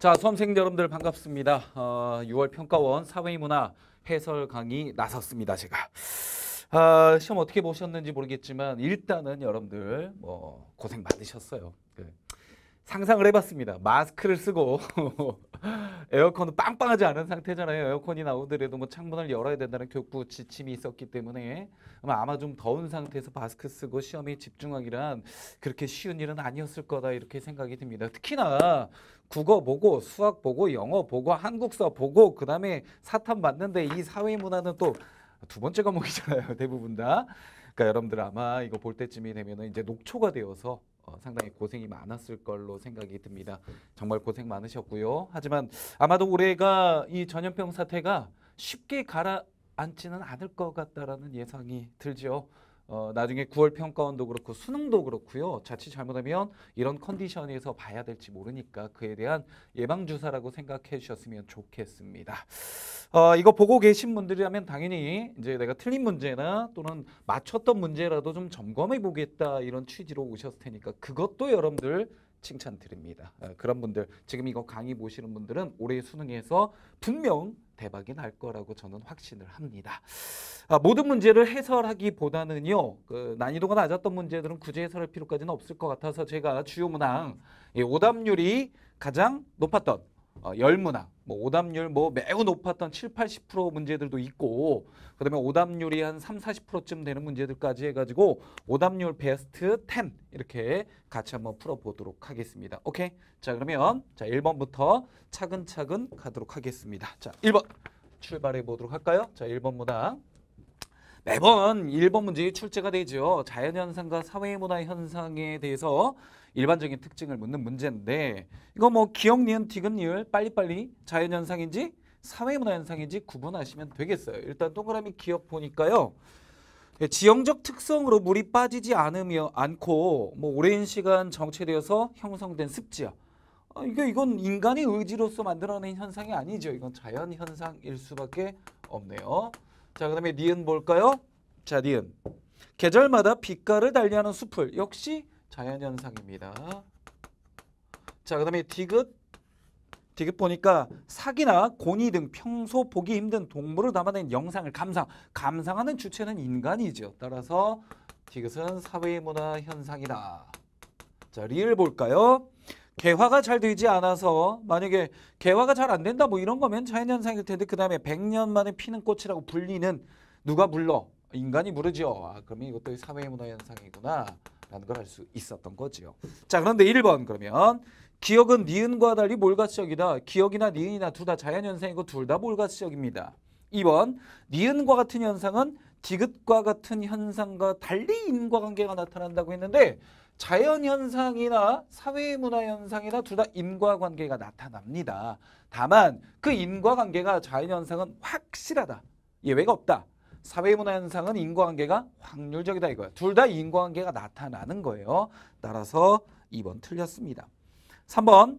자, 수험생 여러분들 반갑습니다. 어, 6월 평가원 사회 문화 해설 강의 나섰습니다, 제가. 아, 시험 어떻게 보셨는지 모르겠지만 일단은 여러분들 뭐 고생 많으셨어요. 네. 상상을 해봤습니다. 마스크를 쓰고 에어컨은 빵빵하지 않은 상태잖아요. 에어컨이 나오더라도 뭐 창문을 열어야 된다는 교구 지침이 있었기 때문에 아마 좀 더운 상태에서 마스크 쓰고 시험에 집중하기란 그렇게 쉬운 일은 아니었을 거다 이렇게 생각이 듭니다. 특히나 국어 보고 수학 보고 영어 보고 한국사 보고 그다음에 사탐 봤는데 이 사회 문화는 또 두 번째 과목이잖아요. 대부분 다. 그러니까 여러분들 아마 이거 볼 때쯤이 되면 이제 녹초가 되어서 어, 상당히 고생이 많았을 걸로 생각이 듭니다. 정말 고생 많으셨고요. 하지만 아마도 올해가 이 전염병 사태가 쉽게 가라앉지는 않을 것 같다라는 예상이 들죠. 어, 나중에 9월 평가원도 그렇고 수능도 그렇고요. 자칫 잘못하면 이런 컨디션에서 봐야 될지 모르니까 그에 대한 예방주사라고 생각해 주셨으면 좋겠습니다. 어, 이거 보고 계신 분들이라면 당연히 이제 내가 틀린 문제나 또는 맞췄던 문제라도 좀 점검해 보겠다 이런 취지로 오셨을 테니까 그것도 여러분들 칭찬드립니다. 어, 그런 분들 지금 이거 강의 보시는 분들은 올해 수능에서 분명 대박이 날 거라고 저는 확신을 합니다. 아, 모든 문제를 해설하기보다는요. 그 난이도가 낮았던 문제들은 굳이 해설할 필요까지는 없을 것 같아서 제가 주요 문항 예, 오답률이 가장 높았던 어, 열 문항 뭐 오답률 뭐 매우 높았던 7, 80% 문제들도 있고 그다음에 오답률이 한 3, 40%쯤 되는 문제들까지 해가지고 오답률 베스트 10 이렇게 같이 한번 풀어보도록 하겠습니다. 오케이? 자 그러면 자 1번부터 차근차근 가도록 하겠습니다. 자 1번 출발해 보도록 할까요? 자 1번 문항 매번 1번 문제에 출제가 되죠. 자연현상과 사회문화 현상에 대해서 일반적인 특징을 묻는 문제인데 이거 뭐 기억, 니은, 티근, 니을 빨리빨리 자연현상인지 사회문화 현상인지 구분하시면 되겠어요. 일단 동그라미 기억 보니까요. 예, 지형적 특성으로 물이 빠지지 않으며 않고 뭐 오랜 시간 정체되어서 형성된 습지야. 아, 이게 이건 인간의 의지로서 만들어낸 현상이 아니죠. 이건 자연 현상일 수밖에 없네요. 자, 그 다음에 니은 볼까요? 자, 니은. 계절마다 빛깔을 달리하는 수풀. 역시 자연현상입니다. 자, 그 다음에 디귿. 디귿 보니까 사기나 고니 등 평소 보기 힘든 동물을 담아낸 영상을 감상. 감상하는 주체는 인간이죠. 따라서 디귿은 사회문화 현상이다. 자, 리을 볼까요? 개화가 잘 되지 않아서 만약에 개화가 잘 안 된다 뭐 이런 거면 자연현상일 텐데 그 다음에 100년 만에 피는 꽃이라고 불리는 누가 불러 인간이 무르죠 아, 그러면 이것도 사회문화현상이구나 라는 걸 알 수 있었던 거지요. 자 그런데 1번 그러면 기억은 니은과 달리 몰가시적이다. 기억이나 니은이나 둘 다 자연현상이고 둘 다 몰가시적입니다. 2번 니은과 같은 현상은 디귿과 같은 현상과 달리 인과관계가 나타난다고 했는데 자연현상이나 사회문화현상이나 둘 다 인과관계가 나타납니다. 다만 그 인과관계가 자연현상은 확실하다. 예외가 없다. 사회문화현상은 인과관계가 확률적이다 이거야둘 다 인과관계가 나타나는 거예요. 따라서 2번 틀렸습니다. 3번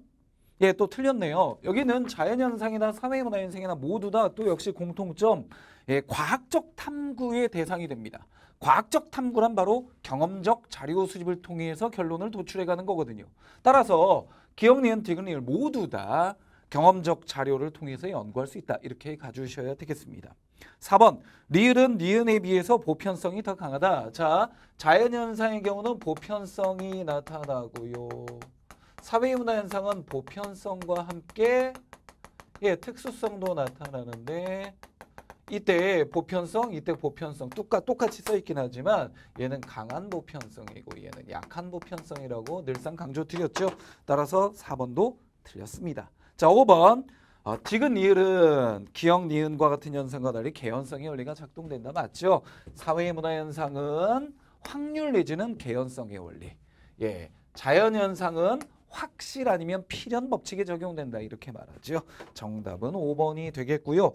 예, 또 틀렸네요. 여기는 자연현상이나 사회문화현상이나 모두 다 또 역시 공통점 예, 과학적 탐구의 대상이 됩니다. 과학적 탐구란 바로 경험적 자료 수집을 통해서 결론을 도출해가는 거거든요. 따라서 기억, 니은, 디귿, 니을 모두 다 경험적 자료를 통해서 연구할 수 있다. 이렇게 가주셔야 되겠습니다. 4번 리을은 니은에 비해서 보편성이 더 강하다. 자, 자연현상의 경우는 보편성이 나타나고요. 사회 문화 현상은 보편성과 함께 예, 특수성도 나타나는데 이때 보편성, 이때 보편성 똑같, 똑같이 써있긴 하지만 얘는 강한 보편성이고 얘는 약한 보편성이라고 늘상 강조드렸죠. 따라서 4번도 틀렸습니다. 자, 5번. 어, 디귿 니은은 기억 니은과 같은 현상과 달리 개연성의 원리가 작동된다. 맞죠? 사회의 문화 현상은 확률 내지는 개연성의 원리. 예, 자연 현상은 확실 아니면 필연 법칙에 적용된다 이렇게 말하지요. 정답은 5번이 되겠고요.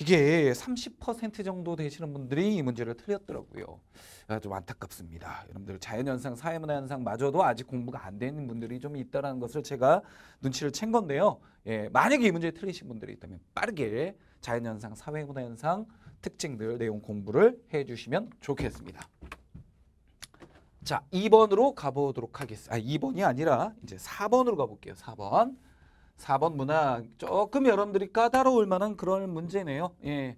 이게 30% 정도 되시는 분들이 이 문제를 틀렸더라고요. 아, 좀 안타깝습니다. 여러분들 자연현상, 사회문화현상 마저도 아직 공부가 안 되는 분들이 좀있다는 것을 제가 눈치를 챈 건데요. 예, 만약에 이 문제 틀리신 분들이 있다면 빠르게 자연현상, 사회문화현상 특징들 내용 공부를 해주시면 좋겠습니다. 자, 2번으로 가보도록 하겠습니다. 아, 2번이 아니라 이제 4번으로 가볼게요. 4번. 4번 문학 조금 여러분들이 까다로울 만한 그런 문제네요. 예.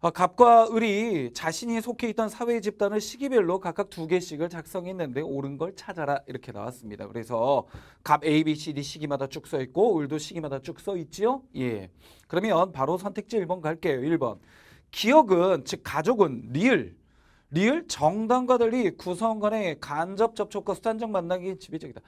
어, 갑과 을이 자신이 속해 있던 사회 집단을 시기별로 각각 두 개씩을 작성했는데 옳은 걸 찾아라 이렇게 나왔습니다. 그래서 갑 A, B, C, D 시기마다 쭉 써 있고 을도 시기마다 쭉 써 있지요. 예. 그러면 바로 선택지 1번 갈게요. 1번. 기억은 즉 가족은 리을 리을 정당과 달리 구성 간의 간접 접촉과 수단적 만남이 지배적이다.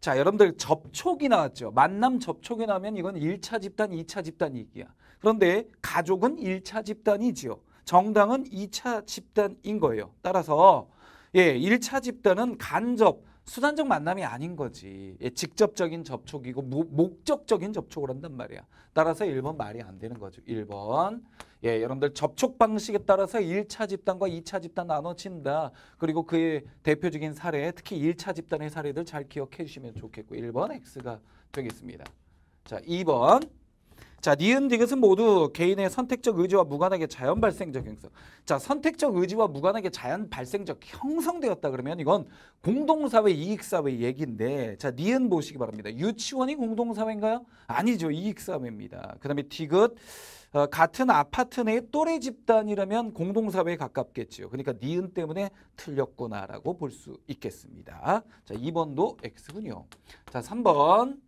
자 여러분들 접촉이 나왔죠. 만남 접촉이 나면 이건 1차 집단, 2차 집단 이기야. 그런데 가족은 1차 집단이지요. 정당은 2차 집단인 거예요. 따라서 예, 1차 집단은 간접 수단적 만남이 아닌 거지. 예, 직접적인 접촉이고 모, 목적적인 접촉을 한단 말이야. 따라서 1번 말이 안 되는 거죠. 1번. 예, 여러분들 접촉 방식에 따라서 1차 집단과 2차 집단 나눠진다. 그리고 그의 대표적인 사례, 특히 1차 집단의 사례들 잘 기억해 주시면 좋겠고 1번 X가 되겠습니다. 자, 2번. 자, 니은 디귿은 모두 개인의 선택적 의지와 무관하게 자연 발생적 형성. 자, 선택적 의지와 무관하게 자연 발생적 형성되었다 그러면 이건 공동사회 이익사회 얘기인데 자, 니은 보시기 바랍니다. 유치원이 공동사회인가요? 아니죠. 이익사회입니다. 그 다음에 디귿. 어, 같은 아파트 내 또래 집단이라면 공동사회에 가깝겠죠 그러니까 니은 때문에 틀렸구나라고 볼 수 있겠습니다. 자, 2번도 X군요. 자, 3번.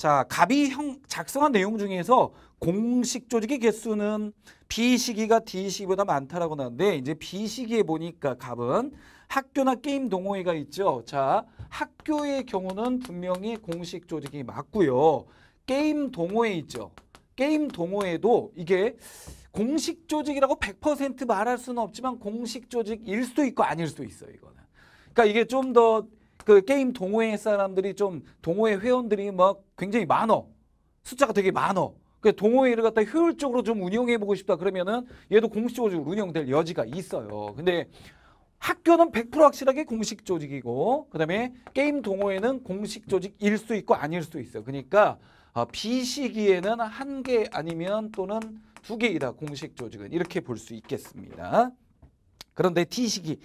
자, 갑이 형 작성한 내용 중에서 공식 조직의 개수는 B 시기가 D 시기보다 많다라고 나는데 이제 B 시기에 보니까 갑은 학교나 게임 동호회가 있죠. 자, 학교의 경우는 분명히 공식 조직이 맞고요. 게임 동호회 있죠. 게임 동호회도 이게 공식 조직이라고 100% 말할 수는 없지만 공식 조직일 수도 있고 아닐 수도 있어요, 이거는. 그러니까 이게 좀더 그 게임 동호회 사람들이 좀 동호회 회원들이 막 굉장히 많어. 숫자가 되게 많어. 그 동호회를 갖다 효율적으로 좀 운영해 보고 싶다 그러면은 얘도 공식 조직으로 운영될 여지가 있어요. 근데 학교는 100% 확실하게 공식 조직이고 그다음에 게임 동호회는 공식 조직일 수 있고 아닐 수도 있어요. 그러니까 어, 비시기에는 한 개 아니면 또는 두 개이다 공식 조직은 이렇게 볼 수 있겠습니다. 그런데 T식이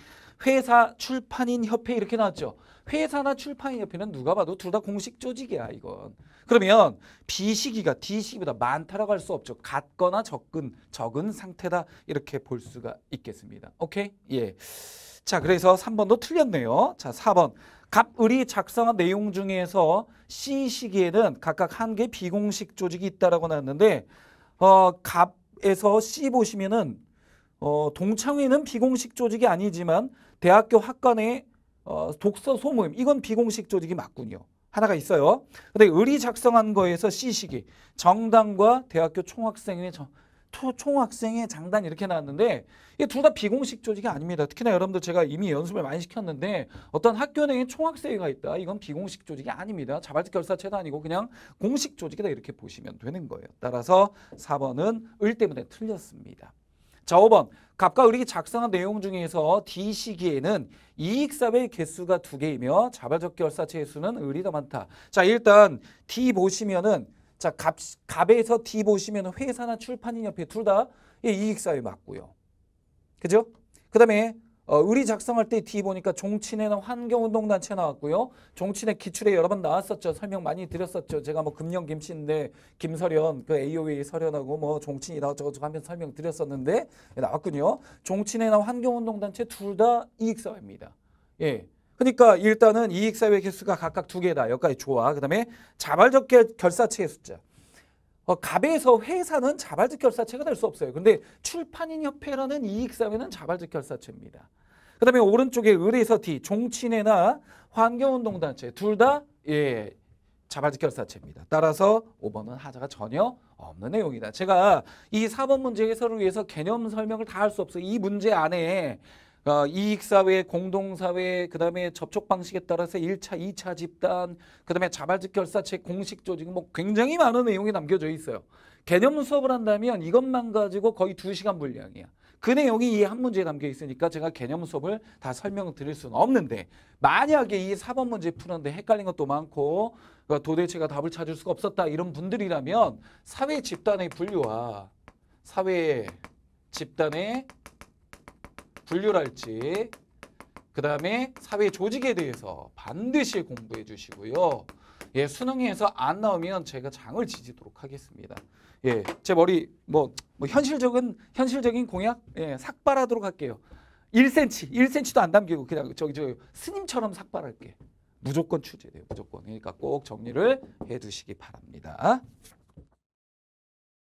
회사 출판인 협회 이렇게 나왔죠. 회사나 출판인 협회는 누가 봐도 둘 다 공식 조직이야 이건. 그러면 B시기가 D시기보다 많다라고 할 수 없죠. 같거나 적은 적은 상태다 이렇게 볼 수가 있겠습니다. 오케이? 예. 자 그래서 3번도 틀렸네요. 자 4번 갑을이 작성한 내용 중에서 C시기에는 각각 한 개 비공식 조직이 있다라고 나왔는데 어 갑에서 C 보시면은 어, 동창회는 비공식 조직이 아니지만 대학교 학과 내 어, 독서 소모임 이건 비공식 조직이 맞군요. 하나가 있어요. 근데 의리 작성한 거에서 C식이 정당과 대학교 총학생회 정, 토, 총학생회 장단 이렇게 나왔는데 이게 둘 다 비공식 조직이 아닙니다. 특히나 여러분들 제가 이미 연습을 많이 시켰는데 어떤 학교 내에 총학생회가 있다. 이건 비공식 조직이 아닙니다. 자발적 결사체도 아니고 그냥 공식 조직이다 이렇게 보시면 되는 거예요. 따라서 4번은 을 때문에 틀렸습니다. 자, 5번. 갑과 을이 작성한 내용 중에서 D 시기에는 이익사의 개수가 두개이며 자발적 결사체의 수는 을이 더 많다. 자, 일단 D 보시면은 자, 갑, 갑에서 D 보시면 회사나 출판인 옆에 둘 다 이익사회 맞고요. 그죠? 그 다음에 어, 우리 작성할 때 뒤 보니까 종친회는 환경운동단체 나왔고요. 종친회 기출에 여러 번 나왔었죠. 설명 많이 드렸었죠. 제가 뭐 금년 김씨인데 김설현, 그 AOA 설현하고 뭐 종친이다 저거 하면 설명 드렸었는데 나왔군요. 종친회나 환경운동단체 둘 다 이익사회입니다. 예. 그러니까 일단은 이익사회 개수가 각각 두 개다. 여기까지 좋아. 그 다음에 자발적 결사체의 숫자. 어, 갑에서 회사는 자발적 결사체가 될 수 없어요. 근데 출판인 협회라는 이익사회는 자발적 결사체입니다. 그 다음에 오른쪽에 의에서 T, 종친회나 환경운동단체 둘 다 예, 자발적 결사체입니다. 따라서 5번은 하자가 전혀 없는 내용이다. 제가 이 4번 문제 해설을 위해서 개념 설명을 다 할 수 없어요. 이 문제 안에 어, 이익사회, 공동사회, 그 다음에 접촉 방식에 따라서 1차, 2차 집단, 그 다음에 자발적 결사체 공식 조직, 뭐 굉장히 많은 내용이 남겨져 있어요. 개념 수업을 한다면 이것만 가지고 거의 2시간 분량이야. 그 내용이 이 한 문제에 담겨 있으니까 제가 개념 수업을 다 설명드릴 수는 없는데 만약에 이 4번 문제 푸는데 헷갈린 것도 많고 그러니까 도대체가 답을 찾을 수가 없었다 이런 분들이라면 사회 집단의 분류와 사회 집단의 분류랄지 그 다음에 사회 조직에 대해서 반드시 공부해 주시고요. 예, 수능에서 안 나오면 제가 장을 지지도록 하겠습니다. 예, 제 머리 뭐, 뭐 현실적인 현실적인 공약 예, 삭발하도록 할게요. 1cm, 1cm도 안 담기고 그냥 저기 저 스님처럼 삭발할게. 무조건 출제돼요. 무조건. 그러니까 꼭 정리를 해 두시기 바랍니다.